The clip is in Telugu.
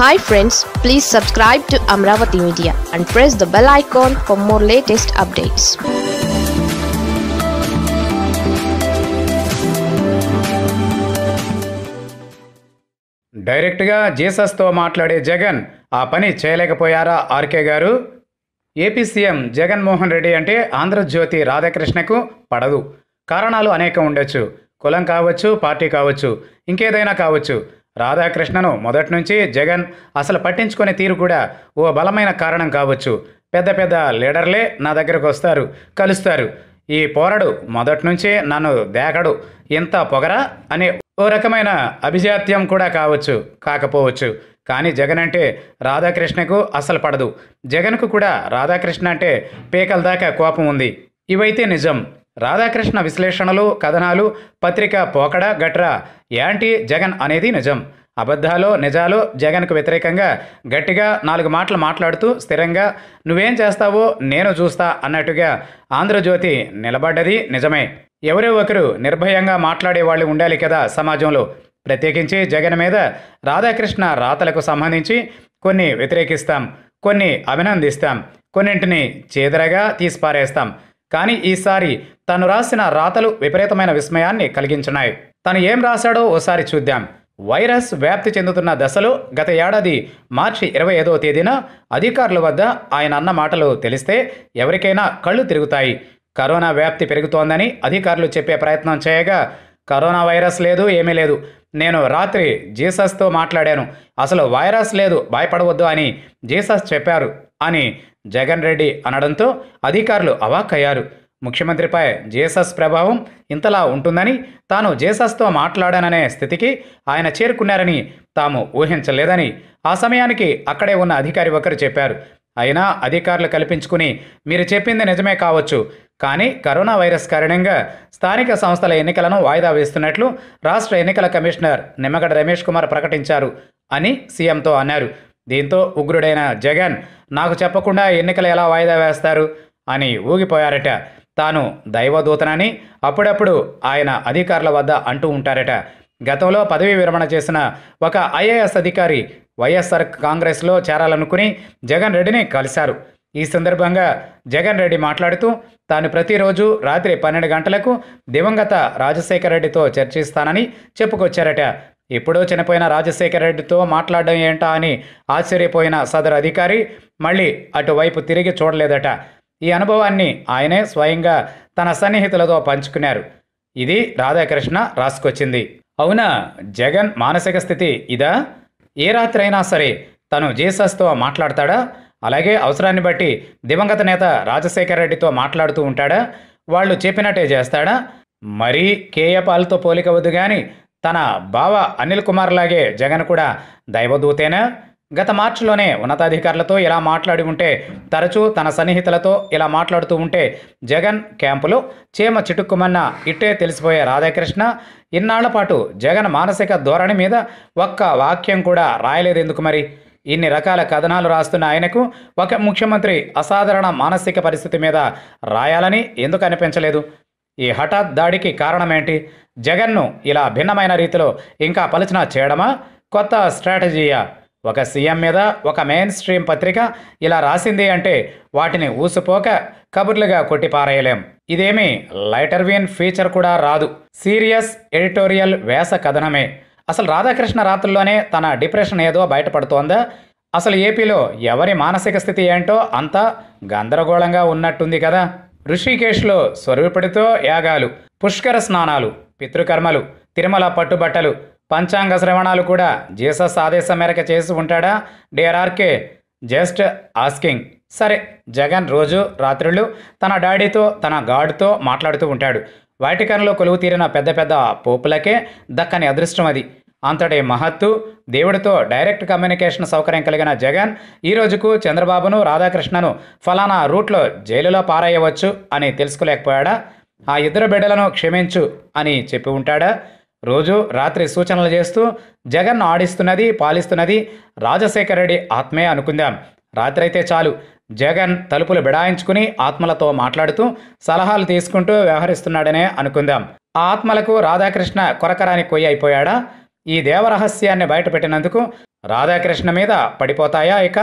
hi friends please subscribe to Amaravati media and press the bell icon for more latest updates డైరెక్ట్గా జీసస్తో మాట్లాడే జగన్ ఆ పని చేయలేకపోయారా RK garu AP CM Jaganmohan Reddy అంటే ఆంధ్రజ్యోతి రాధాకృష్ణకు పడదు కారణాలు అనేకం ఉండొచ్చు కులం కావచ్చు పార్టీ కావచ్చు ఇంకేదైనా కావచ్చు రాధాకృష్ణను మొదటి నుంచి జగన్ అసలు పట్టించుకునే తీరు కూడా ఓ బలమైన కారణం కావచ్చు పెద్ద పెద్ద లీడర్లే నా దగ్గరకు వస్తారు కలుస్తారు ఈ పోరడు మొదటి నుంచే నన్ను దేకడు ఇంత పొగరా అనే ఓ రకమైన అభిజాత్యం కూడా కావచ్చు కాకపోవచ్చు కానీ జగన్ అంటే రాధాకృష్ణకు అసలు పడదు జగన్కు కూడా రాధాకృష్ణ అంటే పేకల దాకా కోపం ఉంది ఇవైతే నిజం రాధాకృష్ణ విశ్లేషణలు కథనాలు పత్రిక పోకడ గట్రా యాంటీ జగన్ అనేది నిజం అబద్ధాలు నిజాలు జగన్కు వ్యతిరేకంగా గట్టిగా నాలుగు మాటలు మాట్లాడుతూ స్థిరంగా నువ్వేం చేస్తావో నేను చూస్తా అన్నట్టుగా ఆంధ్రజ్యోతి నిలబడ్డది నిజమే ఎవరో ఒకరు నిర్భయంగా మాట్లాడే వాళ్ళు ఉండాలి కదా సమాజంలో ప్రత్యేకించి జగన్ మీద రాధాకృష్ణ రాతలకు సంబంధించి కొన్ని వ్యతిరేకిస్తాం కొన్ని అభినందిస్తాం కొన్నింటిని చేదరగా తీసిపారేస్తాం కానీ ఈసారి తను రాసిన రాతలు విపరీతమైన విస్మయాన్ని కలిగించున్నాయి తను ఏం రాశాడో ఓసారి చూద్దాం వైరస్ వ్యాప్తి చెందుతున్న దశలో గత ఏడాది మార్చి ఇరవై ఐదవ తేదీన అధికారుల వద్ద ఆయన అన్న మాటలు తెలిస్తే ఎవరికైనా కళ్ళు తిరుగుతాయి కరోనా వ్యాప్తి పెరుగుతోందని అధికారులు చెప్పే ప్రయత్నం చేయగా కరోనా వైరస్ లేదు ఏమీ లేదు నేను రాత్రి జీసస్తో మాట్లాడాను అసలు వైరస్ లేదు భయపడవద్దు అని జీసస్ చెప్పారు అని జగన్ రెడ్డి అనడంతో అధికారులు అవాక్కయ్యారు ముఖ్యమంత్రిపై జేసస్ ప్రభావం ఇంతలా ఉంటుందని తాను జేసస్తో మాట్లాడాననే స్థితికి ఆయన చేరుకున్నారని తాము ఊహించలేదని ఆ సమయానికి అక్కడే ఉన్న అధికారి ఒకరు చెప్పారు అయినా అధికారులు కల్పించుకుని మీరు చెప్పింది నిజమే కావచ్చు కానీ కరోనా వైరస్ కారణంగా స్థానిక సంస్థల ఎన్నికలను వాయిదా వేస్తున్నట్లు రాష్ట్ర ఎన్నికల కమిషనర్ నిమ్మగడ్డ రమేష్ కుమార్ ప్రకటించారు అని సీఎంతో అన్నారు దీంతో ఉగ్రుడైన జగన్ నాకు చెప్పకుండా ఎన్నికలు ఎలా వాయిదా వేస్తారు అని ఊగిపోయారట తాను దైవదూతనని అప్పుడప్పుడు ఆయన అధికారుల వద్ద అంటూ ఉంటారట గతంలో పదవీ విరమణ చేసిన ఒక ఐఏఎస్ అధికారి వైఎస్ఆర్ కాంగ్రెస్లో చేరాలనుకుని జగన్ రెడ్డిని కలిశారు ఈ సందర్భంగా జగన్ రెడ్డి మాట్లాడుతూ తాను ప్రతిరోజు రాత్రి పన్నెండు గంటలకు దివంగత రాజశేఖర రెడ్డితో చర్చిస్తానని చెప్పుకొచ్చారట ఎప్పుడో చనిపోయిన రాజశేఖర రెడ్డితో మాట్లాడడం ఏంటా అని ఆశ్చర్యపోయిన సదరు అధికారి మళ్ళీ అటువైపు తిరిగి చూడలేదట ఈ అనుభవాన్ని ఆయనే స్వయంగా తన సన్నిహితులతో పంచుకున్నారు ఇది రాధాకృష్ణ రాసుకొచ్చింది అవునా జగన్ మానసిక స్థితి ఇదా ఏ రాత్రి అయినా సరే తను జీసస్తో మాట్లాడతాడా అలాగే అవసరాన్ని బట్టి దివంగత నేత రాజశేఖర రెడ్డితో మాట్లాడుతూ ఉంటాడా వాళ్ళు చెప్పినట్టే చేస్తాడా మరీ కేయపాలతో పోలిక వద్దు కానీ తన బావ అనిల్ కుమార్ లాగే జగన్ కూడా దైవదూతేనా గత మార్చిలోనే ఉన్నతాధికారులతో ఇలా మాట్లాడి ఉంటే తరచూ తన సన్నిహితులతో ఇలా మాట్లాడుతూ ఉంటే జగన్ క్యాంపులో చీమ చిటుక్కుమన్న ఇట్టే తెలిసిపోయే రాధాకృష్ణ ఇన్నాళ్ల పాటు జగన్ మానసిక ధోరణి మీద ఒక్క వాక్యం కూడా రాయలేదు ఎందుకు మరి ఇన్ని రకాల కథనాలు రాస్తున్న ఆయనకు ఒక ముఖ్యమంత్రి అసాధారణ మానసిక పరిస్థితి మీద రాయాలని ఎందుకు అనిపించలేదు ఈ హఠాత్ దాడికి కారణమేంటి జగన్ను ఇలా భిన్నమైన రీతిలో ఇంకా పలుచన చేయడమా కొత్త స్ట్రాటజీయా ఒక సీఎం మీద ఒక మెయిన్ స్ట్రీమ్ పత్రిక ఇలా రాసింది అంటే వాటిని ఊసిపోక కబుర్లుగా కొట్టిపారేయలేం ఇదేమీ లైటర్వియన్ ఫీచర్ కూడా రాదు సీరియస్ ఎడిటోరియల్ వేస కథనమే అసలు రాధాకృష్ణ రాత్రుల్లోనే తన డిప్రెషన్ ఏదో బయటపడుతోందా అసలు ఏపీలో ఎవరి మానసిక స్థితి ఏంటో అంతా గందరగోళంగా ఉన్నట్టుంది కదా ఋషికేశ్లో స్వరూపుడితో యాగాలు పుష్కర స్నానాలు పితృకర్మలు తిరుమల పట్టుబట్టలు పంచాంగ శ్రవణాలు కూడా జీసస్ ఆదేశం మేరకు చేసి ఉంటాడా డిఆర్ఆర్కే జస్ట్ ఆస్కింగ్ సరే జగన్ రోజు రాత్రులు తన డాడీతో తన గాడ్తో మాట్లాడుతూ ఉంటాడు వాటికన్లో కొలువు తీరిన పెద్ద పెద్ద పోపులకే దక్కని అదృష్టం అది అంతటి మహత్తు దేవుడితో డైరెక్ట్ కమ్యూనికేషన్ సౌకర్యం కలిగిన జగన్ ఈ రోజుకు చంద్రబాబును రాధాకృష్ణను ఫలానా రూట్లో జైలులో పారేయవచ్చు అని తెలుసుకోలేకపోయాడా ఆ ఇద్దరు బిడ్డలను క్షమించు అని చెప్పి ఉంటాడా రోజు రాత్రి సూచనలు చేస్తూ జగన్ ఆడిస్తున్నది పాలిస్తున్నది రాజశేఖర రెడ్డి ఆత్మే అనుకుందాం రాత్రి అయితే చాలు జగన్ తలుపులు బిడాయించుకుని ఆత్మలతో మాట్లాడుతూ సలహాలు తీసుకుంటూ వ్యవహరిస్తున్నాడనే అనుకుందాం ఆ ఆత్మలకు రాధాకృష్ణ కొరకరాని కొయ్యి అయిపోయాడా ఈ దేవరహస్యాన్ని బయటపెట్టినందుకు రాధాకృష్ణ మీద పడిపోతాయా ఇక